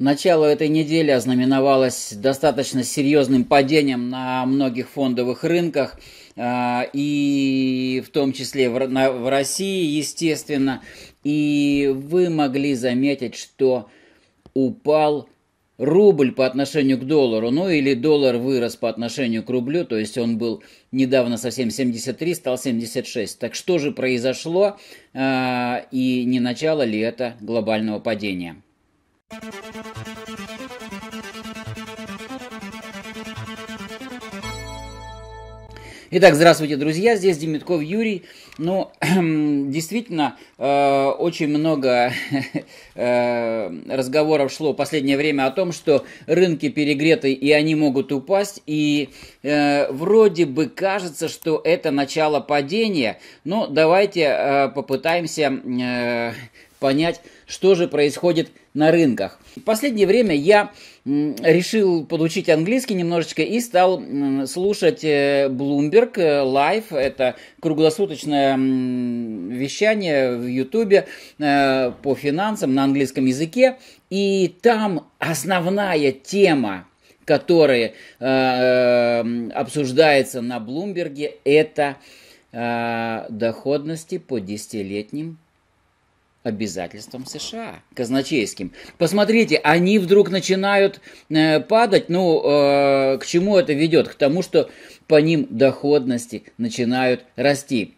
Начало этой недели ознаменовалось достаточно серьезным падением на многих фондовых рынках, а, и в том числе в России, естественно. И вы могли заметить, что упал рубль по отношению к доллару, ну или доллар вырос по отношению к рублю, то есть он был недавно совсем 73, стал 76. Так что же произошло а, и не начало ли это глобального падения? Итак, здравствуйте, друзья, здесь Демитков Юрий. Ну, действительно, э, очень много э, разговоров шло в последнее время о том, что рынки перегреты и они могут упасть. И э, вроде бы кажется, что это начало падения. Но давайте э, попытаемся э, понять, что же происходит на рынках. В последнее время я решил подучить английский немножечко и стал слушать э, Bloomberg э, Live. Это круглосуточное вещание в Ютубе э, по финансам на английском языке. И там основная тема которая обсуждается на Блумберге, это доходности по десятилетним обязательствам США, казначейским. Посмотрите, они вдруг начинают э, падать. Ну, э, к чему это ведет? К тому, что по ним доходности начинают расти.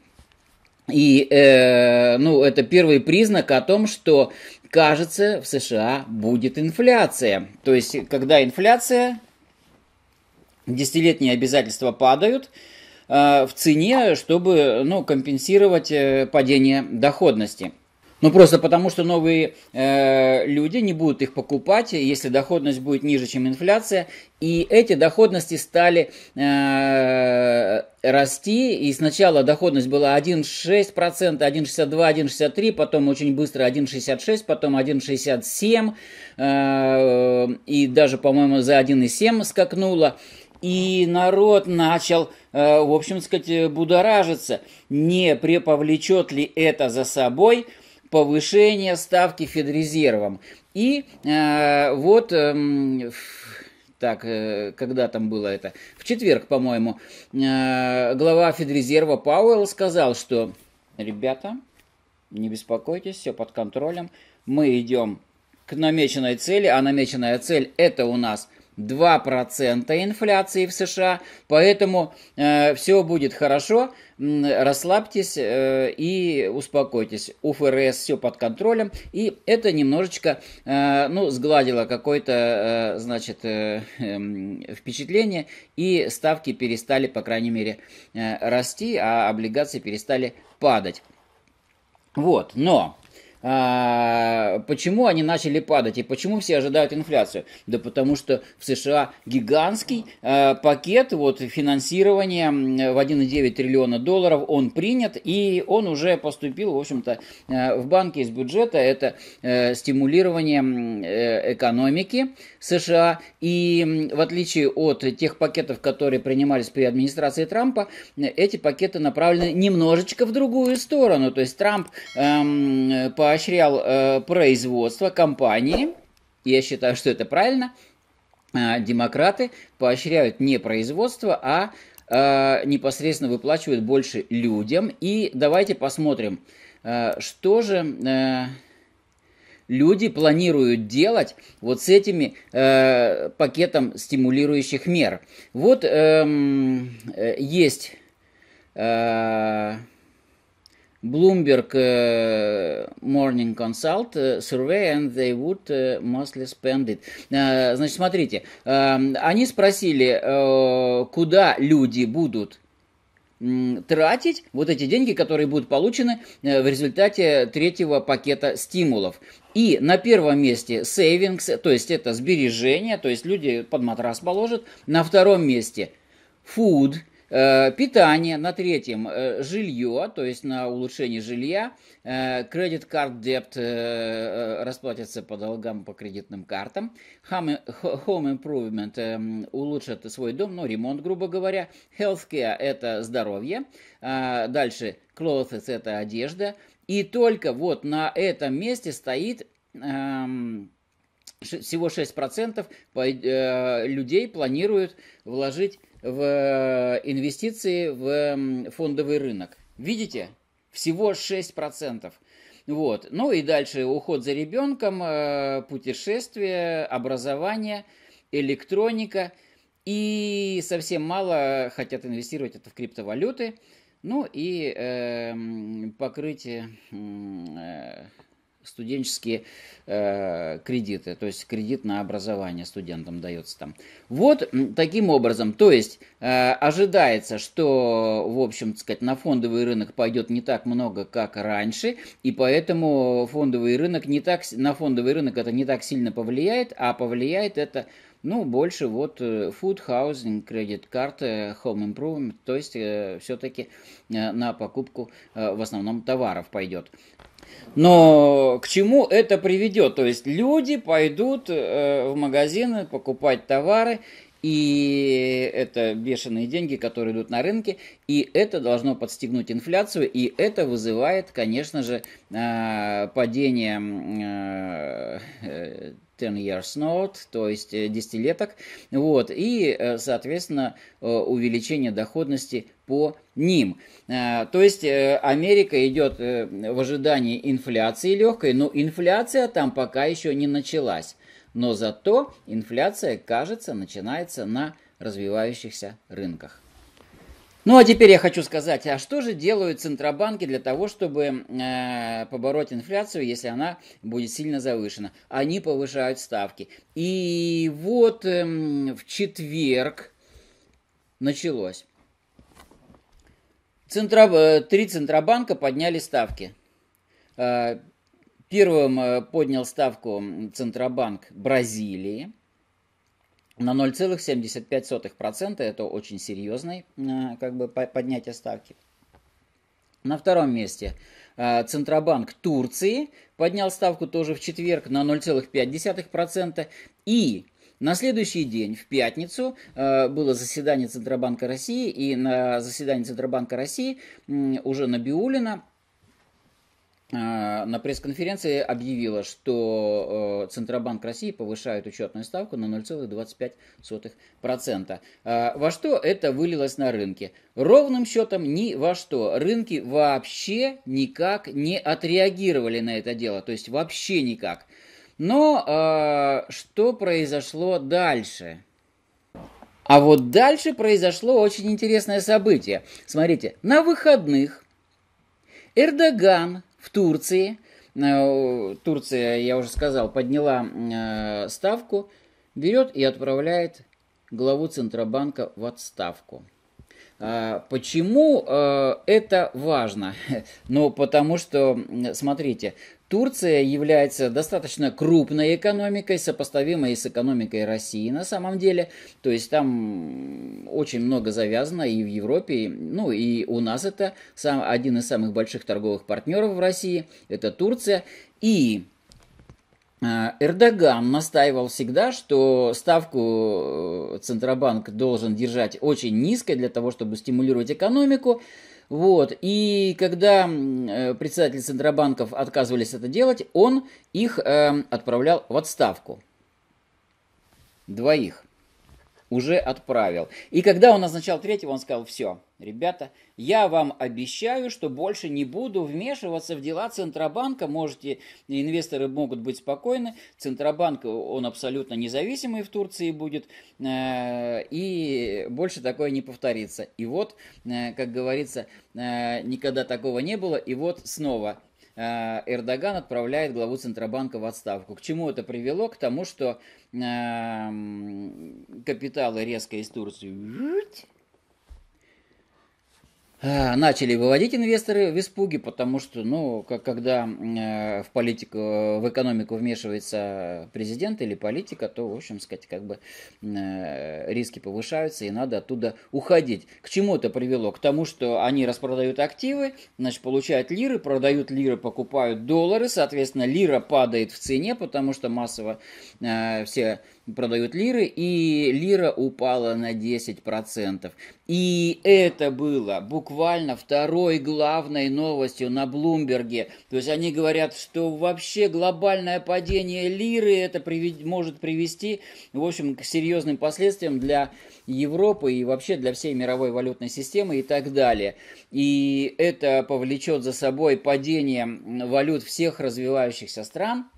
И, э, ну, это первый признак о том, что, кажется, в США будет инфляция. То есть, когда инфляция, десятилетние обязательства падают, э, в цене, чтобы ну, компенсировать э, падение доходности. Ну, просто потому, что новые э, люди не будут их покупать, если доходность будет ниже, чем инфляция. И эти доходности стали э, расти. И сначала доходность была 1,6%, 1,62, 1,63, потом очень быстро 1,66, потом 1,67. Э, и даже, по-моему, за 1,7 скакнула и народ начал, э, в общем сказать, будоражиться. Не преповлечет ли это за собой повышение ставки Федрезервом. И э, вот... Эм, э, так, когда там было это? В четверг, по-моему, э, глава Федрезерва Пауэлл сказал, что, ребята, не беспокойтесь, все под контролем, мы идем к намеченной цели, а намеченная цель это у нас – 2% инфляции в США, поэтому э, все будет хорошо, расслабьтесь э, и успокойтесь. У ФРС все под контролем, и это немножечко, э, ну, сгладило какое-то, э, значит, э, э, впечатление, и ставки перестали, по крайней мере, э, расти, а облигации перестали падать. Вот, но а, почему они начали падать и почему все ожидают инфляцию? Да потому что в США гигантский а, пакет вот, финансирования в 1,9 триллиона долларов, он принят и он уже поступил, в общем-то, а, в банки из бюджета. Это э, стимулирование э, экономики США и в отличие от тех пакетов, которые принимались при администрации Трампа, эти пакеты направлены немножечко в другую сторону. То есть Трамп эм, по поощрял э, производство компании. Я считаю, что это правильно. Э, демократы поощряют не производство, а э, непосредственно выплачивают больше людям. И давайте посмотрим, э, что же э, люди планируют делать вот с этими э, пакетом стимулирующих мер. Вот эм, э, есть... Э, Bloomberg э, Morning Consult э, Survey and they would э, mostly spend it. Значит, смотрите, они спросили, куда люди будут тратить вот эти деньги, которые будут получены в результате третьего пакета стимулов. И на первом месте savings, то есть это сбережения, то есть люди под матрас положат. На втором месте food – Э, питание на третьем, э, жилье, то есть на улучшение жилья, э, кредит карт дебт расплатятся по долгам по кредитным картам, home improvement улучшат свой дом, ну ремонт, грубо говоря, healthcare это здоровье, дальше clothes это одежда, и только вот на этом месте стоит эм, всего 6% людей планируют вложить в э, инвестиции в фондовый рынок. Видите? Всего 6%. Вот. Ну и дальше уход за ребенком, э, путешествие, образование, электроника. И совсем мало хотят инвестировать это в криптовалюты. Ну и э, покрытие э, студенческие э, кредиты, то есть кредит на образование студентам дается там. Вот таким образом, то есть э, ожидается, что, в общем, сказать, на фондовый рынок пойдет не так много, как раньше, и поэтому фондовый рынок не так, на фондовый рынок это не так сильно повлияет, а повлияет это ну, больше вот э, food, housing, кредит карты, home improvement, то есть э, все-таки э, на покупку в основном товаров пойдет. Но к чему это приведет? То есть люди пойдут в магазины покупать товары, и это бешеные деньги, которые идут на рынке, и это должно подстегнуть инфляцию, и это вызывает, конечно же, падение 10 years note, то есть э, десятилеток. Вот, и, э, соответственно, э, увеличение доходности по ним. То есть Америка идет в ожидании инфляции легкой, но инфляция там пока еще не началась. Но зато инфляция, кажется, начинается на развивающихся рынках. Ну а теперь я хочу сказать, а что же делают центробанки для того, чтобы э, побороть инфляцию, если она будет сильно завышена? Они повышают ставки. И вот э, в четверг началось. Центроб... Э, три центробанка подняли ставки. Э, первым э, поднял ставку Центробанк Бразилии на 0,75%. Это очень серьезное э, как бы, поднятие ставки. На втором месте э, Центробанк Турции поднял ставку тоже в четверг на 0,5%. И на следующий день, в пятницу, э, было заседание Центробанка России, и на заседании Центробанка России уже на Биулина. Э, на пресс-конференции объявила, что э, Центробанк России повышает учетную ставку на 0,25%. Э, во что это вылилось на рынке? Ровным счетом ни во что. Рынки вообще никак не отреагировали на это дело, то есть вообще никак. Но что произошло дальше? А вот дальше произошло очень интересное событие. Смотрите, на выходных Эрдоган в Турции. Э, Турция, я уже сказал, подняла э, ставку, берет и отправляет главу Центробанка в отставку. А, почему э, это важно? Ну, потому что, смотрите, Турция является достаточно крупной экономикой, сопоставимой с экономикой России на самом деле. То есть там очень много завязано и в Европе, ну и у нас это сам, один из самых больших торговых партнеров в России, это Турция. И Э, Эрдоган настаивал всегда, что ставку э, Центробанк должен держать очень низкой для того, чтобы стимулировать экономику. Вот. И когда э, председатели Центробанков отказывались это делать, он их э, отправлял в отставку. Двоих уже отправил. И когда он назначал третьего, он сказал, все, ребята, я вам обещаю, что больше не буду вмешиваться в дела Центробанка, можете, инвесторы могут быть спокойны, Центробанк, он абсолютно независимый в Турции будет, э, и больше такое не повторится. И вот, э, как говорится, э, никогда такого не было, и вот снова Э, Эрдоган отправляет главу Центробанка в отставку. К чему это привело? К тому, что эм, капиталы резко из Турции Э, начали выводить инвесторы в испуге, потому что, ну, как, когда э, в политику, в экономику вмешивается президент или политика, то, в общем сказать, как бы э, риски повышаются и надо оттуда уходить. К чему это привело? К тому, что они распродают активы, значит, получают лиры, продают лиры, покупают доллары, соответственно, лира падает в цене, потому что массово все продают лиры, и лира упала на 10%. И это было буквально второй главной новостью на Блумберге. То есть они говорят, что вообще глобальное падение лиры это привед... может привести, в общем, к серьезным последствиям для Европы и вообще для всей мировой валютной системы и так далее. И это повлечет за собой падение валют всех развивающихся стран –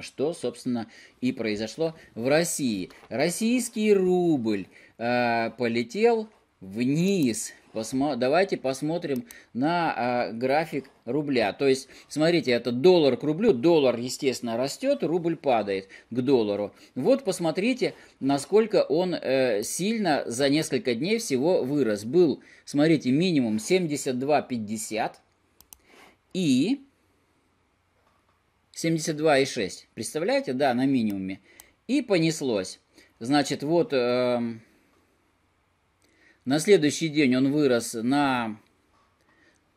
что, собственно, и произошло в России. Российский рубль э, полетел вниз. Посмо... Давайте посмотрим на э, график рубля. То есть, смотрите, это доллар к рублю. Доллар, естественно, растет, рубль падает к доллару. Вот посмотрите, насколько он э, сильно за несколько дней всего вырос. Был, смотрите, минимум 72,50 и 72,6. Представляете? Да, на минимуме. И понеслось. Значит, вот э, на следующий день он вырос на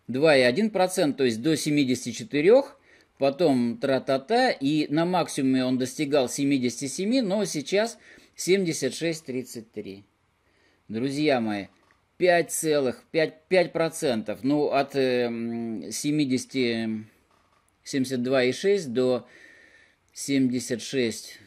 2,1%, то есть до 74 потом тра-та-та, и на максимуме он достигал 77, но сейчас 76,33. Друзья мои, 5,5%, 5%, ну, от э, эм, 70... 72,6 до 76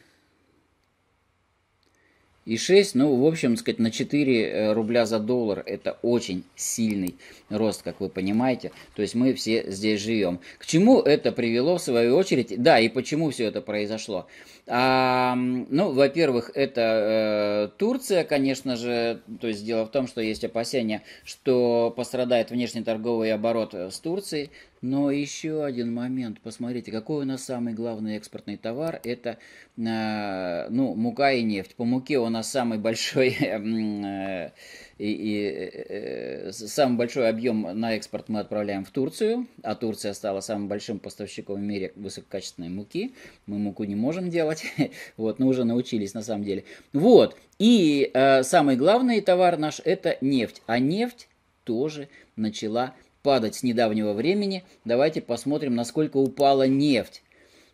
и 6, ну, в общем, сказать, на 4 э, рубля за доллар это очень сильный рост, как вы понимаете. То есть мы все здесь живем. К чему это привело, в свою очередь? Да, и почему все это произошло? А, ну, во-первых, это э, Турция, конечно же. То есть дело в том, что есть опасения, что пострадает внешний торговый оборот э, с Турцией. Но еще один момент. Посмотрите, какой у нас самый главный экспортный товар. Это э, ну, мука и нефть. По муке у нас самый большой, э, и, и, э, самый большой объем на экспорт мы отправляем в Турцию. А Турция стала самым большим поставщиком в мире высококачественной муки. Мы муку не можем делать. Вот, но уже научились на самом деле. Вот. И э, самый главный товар наш это нефть. А нефть тоже начала падать с недавнего времени. Давайте посмотрим, насколько упала нефть.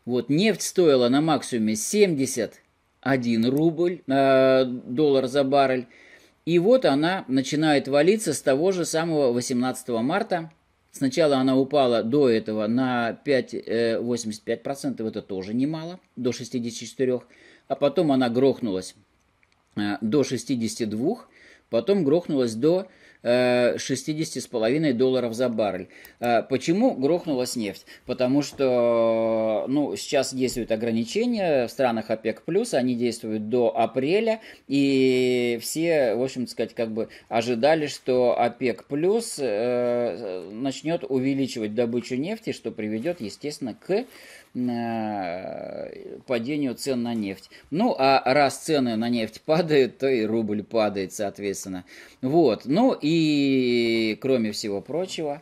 Вот нефть стоила на максимуме 71 рубль, э, доллар за баррель. И вот она начинает валиться с того же самого 18 марта. Сначала она упала до этого на 5,85%, э, это тоже немало, до 64%. А потом она грохнулась э, до 62%, потом грохнулась до 60,5 э, долларов за баррель. Э, почему грохнулась нефть? Потому что э, ну, сейчас действуют ограничения в странах ОПЕК+, они действуют до апреля, и все, в общем сказать, как бы ожидали, что ОПЕК+, начнет увеличивать добычу нефти, что приведет, естественно, к Э, падению цен на нефть. Ну, а раз цены на нефть падают, то и рубль падает, соответственно. Вот. Ну и, кроме всего прочего,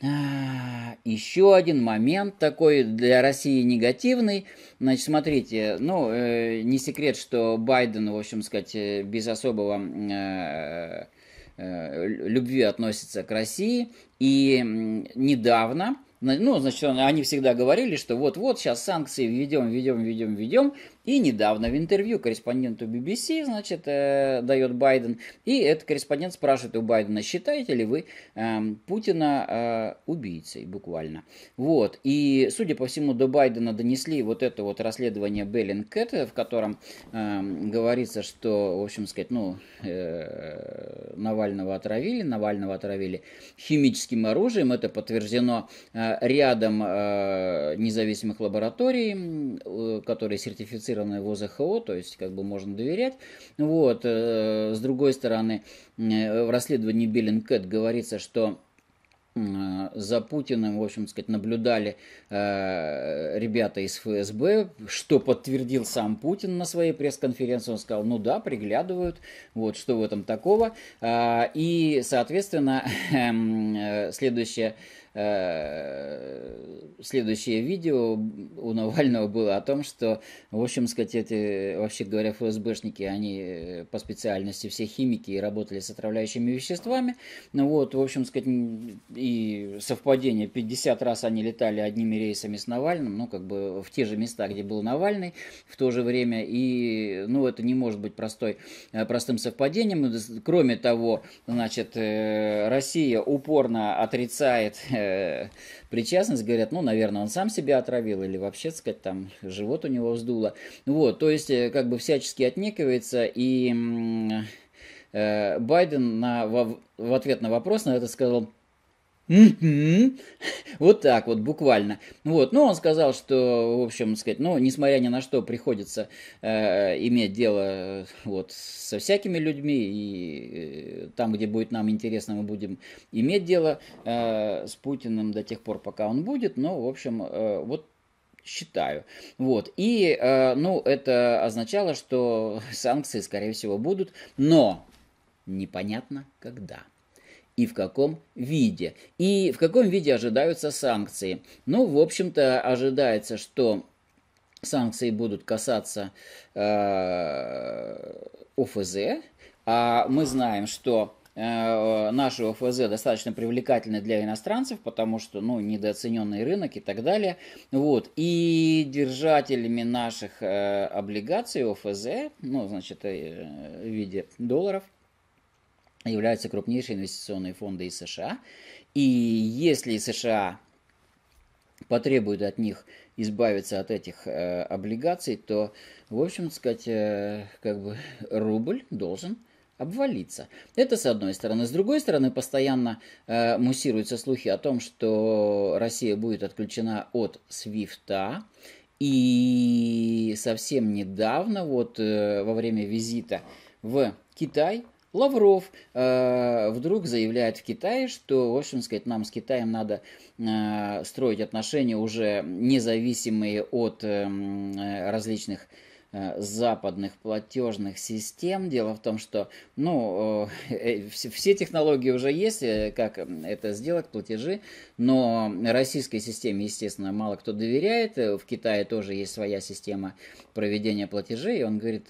э, еще один момент такой для России негативный. Значит, смотрите, ну, э, не секрет, что Байден, в общем сказать, э, без особого э, э, любви относится к России. И недавно ну, значит, они всегда говорили, что вот-вот сейчас санкции введем, введем, введем, введем, и недавно в интервью корреспонденту BBC, значит, э, дает Байден, и этот корреспондент спрашивает у Байдена, считаете ли вы э, Путина э, убийцей буквально. Вот, и, судя по всему, до Байдена донесли вот это вот расследование Беллинкет, в котором э, говорится, что, в общем сказать, ну, э, Навального отравили, Навального отравили химическим оружием, это подтверждено э, рядом э, независимых лабораторий, э, которые сертифицировали зарегистрированная в ОЗХО, то есть как бы можно доверять. Вот, э, с другой стороны, э, в расследовании Беллинкет говорится, что э, за Путиным, в общем сказать, наблюдали э, ребята из ФСБ, что подтвердил сам Путин на своей пресс-конференции. Он сказал, ну да, приглядывают, вот что в этом такого. Э, и, соответственно, э, следующее Э, следующее видео у Навального было о том, что, в общем, сказать, эти, вообще говоря, ФСБшники, они э, по специальности все химики и работали с отравляющими веществами. Ну вот, в общем, сказать, и совпадение, 50 раз они летали одними рейсами с Навальным, ну, как бы в те же места, где был Навальный в то же время, и, ну, это не может быть простой, э, простым совпадением. Кроме того, значит, Россия упорно отрицает Э, причастность, говорят, ну, наверное, он сам себя отравил или вообще, так сказать, там живот у него вздуло. Вот, то есть э, как бы всячески отнекивается и... Э, Байден на, в, в ответ на вопрос на это сказал, угу, вот так вот буквально. Вот, но ну, он сказал, что, в общем, сказать, ну, несмотря ни на что, приходится э, иметь дело вот со всякими людьми, и э, там, где будет нам интересно, мы будем иметь дело э, с Путиным до тех пор, пока он будет, но, ну, в общем, э, вот считаю. Вот. И, э, ну, это означало, что санкции, скорее всего, будут, но непонятно когда и в каком виде. И в каком виде ожидаются санкции. Ну, в общем-то, ожидается, что санкции будут касаться э, ОФЗ, а мы знаем, что э, наши ОФЗ достаточно привлекательны для иностранцев, потому что, ну, недооцененный рынок и так далее. Вот. И держателями наших э, облигаций ОФЗ, ну, значит, э, в виде долларов – являются крупнейшие инвестиционные фонды из США. И если США потребует от них избавиться от этих э, облигаций, то, в общем, сказать, э, как бы рубль должен обвалиться. Это с одной стороны. С другой стороны, постоянно э, муссируются слухи о том, что Россия будет отключена от Свифта. И совсем недавно, вот э, во время визита в Китай, Лавров э, вдруг заявляет в Китае, что, в общем сказать, нам с Китаем надо э, строить отношения уже независимые от эм, э, различных э, Э, западных платежных систем. Дело в том, что ну, э, э, все технологии уже есть, как это сделать, платежи, но российской системе, естественно, мало кто доверяет. В Китае тоже есть своя система проведения платежей. И он говорит,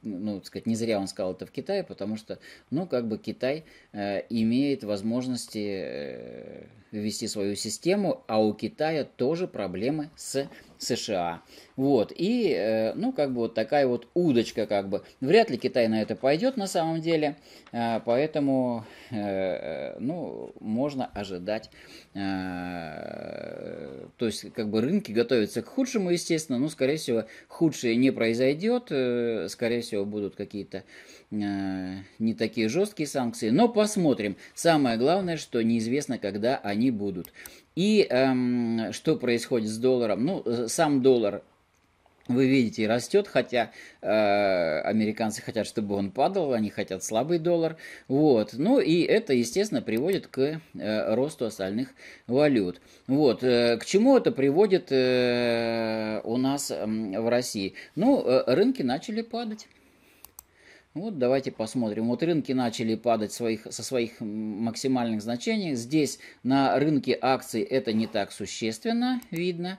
ну, так сказать, не зря он сказал это в Китае, потому что, ну, как бы Китай имеет возможности ввести свою систему, а у Китая тоже проблемы с США. Вот, и, э, ну, как бы вот такая вот удочка, как бы. Вряд ли Китай на это пойдет на самом деле, э, поэтому, э, ну, можно ожидать, то есть, как бы рынки готовятся к худшему, естественно, но, скорее всего, худшее не произойдет, скорее всего, будут какие-то Э, не такие жесткие санкции, но посмотрим. Самое главное, что неизвестно, когда они будут. И эм, что происходит с долларом? Ну, э, сам доллар вы видите, растет, хотя э, американцы хотят, чтобы он падал, они хотят слабый доллар. Вот. Ну и это, естественно, приводит к э, росту остальных валют. Вот. Э, к чему это приводит э, у нас э, в России? Ну, э, рынки начали падать. Вот давайте посмотрим. Вот рынки начали падать своих, со своих максимальных значений. Здесь на рынке акций это не так существенно видно.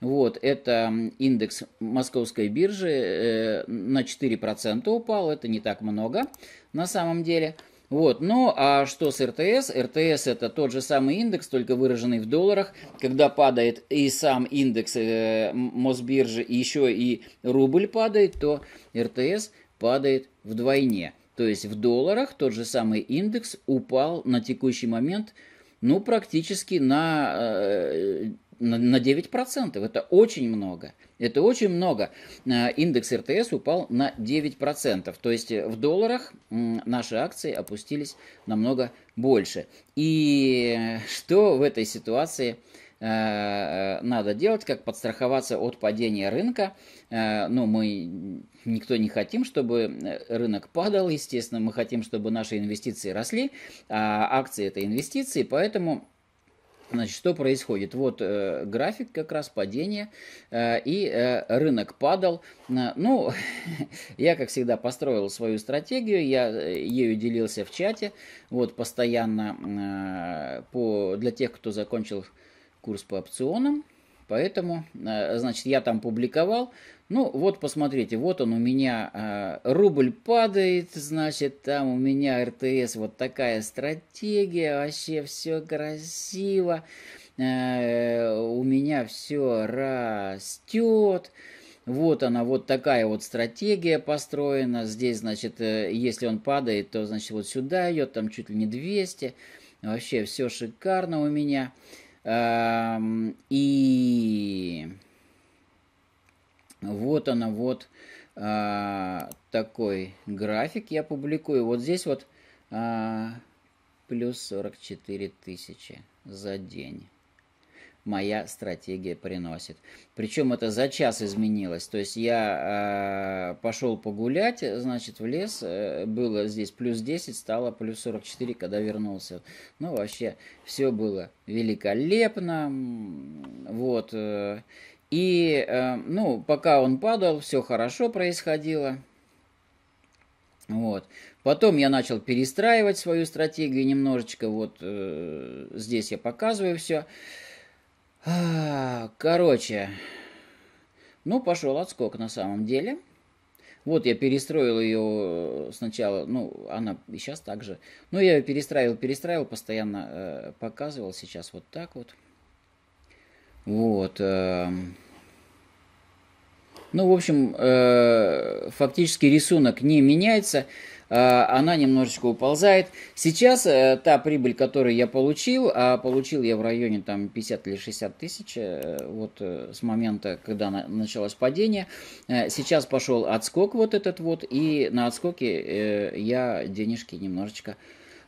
Вот, это индекс московской биржи э, на 4% упал, это не так много на самом деле. Вот, ну а что с РТС? РТС это тот же самый индекс, только выраженный в долларах, когда падает и сам индекс э, Мосбиржи, и еще и рубль падает, то РТС – падает вдвойне. То есть в долларах тот же самый индекс упал на текущий момент ну, практически на, э, на, на 9%. Это очень много. Это очень много. Э, индекс РТС упал на 9%. То есть в долларах наши акции опустились намного больше. И что в этой ситуации Э, надо делать, как подстраховаться от падения рынка. Э, ну, мы никто не хотим, чтобы э, рынок падал, естественно, мы хотим, чтобы наши инвестиции росли, а акции это инвестиции, поэтому Значит, что происходит? Вот э, график как раз падения, э, и э, рынок падал. Э, ну, я, как всегда, построил свою стратегию, я ею делился в чате, вот, постоянно э, по, для тех, кто закончил курс по опционам, поэтому, э, значит, я там публиковал. Ну, вот, посмотрите, вот он у меня, э, рубль падает, значит, там у меня РТС, вот такая стратегия, вообще все красиво, э, у меня все растет. Вот она, вот такая вот стратегия построена. Здесь, значит, если он падает, то, значит, вот сюда идет, там чуть ли не 200. Вообще все шикарно у меня. И вот она, вот а, такой график я публикую. Вот здесь вот а, плюс 44 тысячи за день моя стратегия приносит. Причем это за час изменилось. То есть я э, а, пошел погулять, значит, в лес, э, было здесь плюс 10, стало плюс 44, когда вернулся. Ну, вообще, все было великолепно. Вот. Э, и, э, ну, пока он падал, все хорошо происходило. Вот. Потом я начал перестраивать свою стратегию немножечко. Вот э, здесь я показываю все. Э, а, короче, ну, пошел отскок на самом деле. Вот я перестроил ее сначала, ну, она и сейчас так же. Но ну, я ее перестраивал, перестраивал, постоянно э, показывал сейчас вот так вот. Вот. Э, ну, в общем, э, фактически рисунок не меняется. Э, она немножечко уползает. Сейчас э, та прибыль, которую я получил, а получил я в районе там 50 или 60 тысяч, э, вот с момента, когда началось падение, сейчас пошел отскок вот этот вот, и на отскоке я денежки немножечко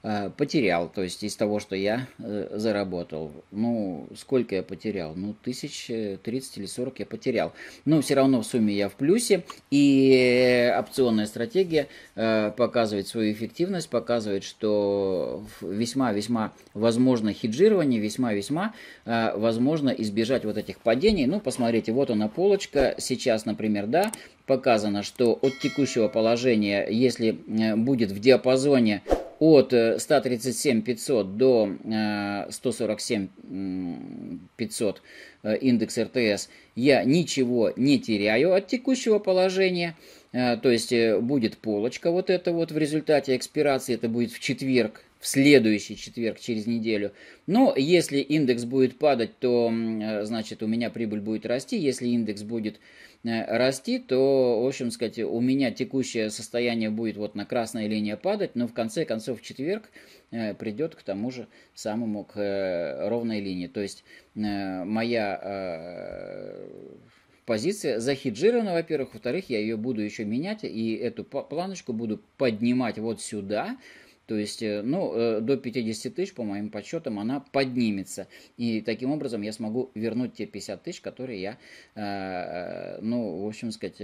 Э, потерял, то есть из того, что я э, заработал. Ну, сколько я потерял? Ну, тысяч э, тридцать или сорок я потерял. Но все равно в сумме я в плюсе, и опционная стратегия показывает свою эффективность, показывает, что весьма-весьма возможно хеджирование, весьма-весьма возможно избежать вот этих падений. Ну, посмотрите, вот она полочка, сейчас, например, да, показано, что от текущего положения, если будет в диапазоне от 137 э, 500 до 147 э, 500 э, индекс РТС я ничего не теряю от текущего положения. То есть будет полочка вот эта вот в результате экспирации, это будет в четверг в следующий четверг через неделю. Но если индекс будет падать, то э, значит у меня прибыль будет расти. Если индекс будет э, расти, то, в общем сказать, у меня текущее состояние будет вот на красной линии падать, но в конце концов четверг э, придет к тому же самому к ровной линии. То есть моя позиция захеджирована, во-первых. Во-вторых, я ее буду еще менять, и эту планочку буду поднимать вот сюда – то есть, э, ну, э, до 50 тысяч, по моим подсчетам, она поднимется. И таким образом я смогу вернуть те 50 тысяч, которые я, э, ну, в общем сказать,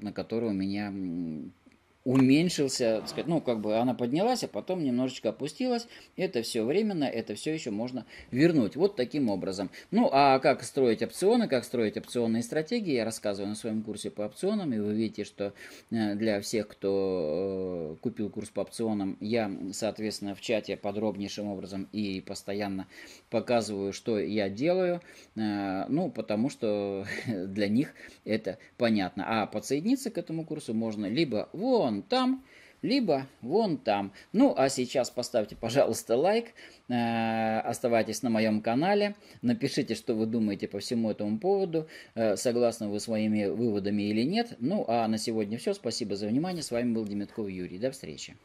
на которые у меня уменьшился, так сказать, ну, как бы она поднялась, а потом немножечко опустилась. Это все временно, это все еще можно вернуть. Вот таким образом. Ну, а как строить опционы, как строить опционные стратегии, я рассказываю на своем курсе по опционам, и вы видите, что э, для всех, кто э, купил курс по опционам, я, соответственно, в чате подробнейшим образом и постоянно показываю, что я делаю, э, ну, потому что для них это понятно. А подсоединиться к этому курсу можно либо вон вон там, либо вон там. Ну, а сейчас поставьте, пожалуйста, лайк, э, оставайтесь на моем канале, напишите, что вы думаете по всему этому поводу, э, согласны вы своими выводами или нет. Ну, а на сегодня все. Спасибо за внимание. С вами был Демятков Юрий. До встречи.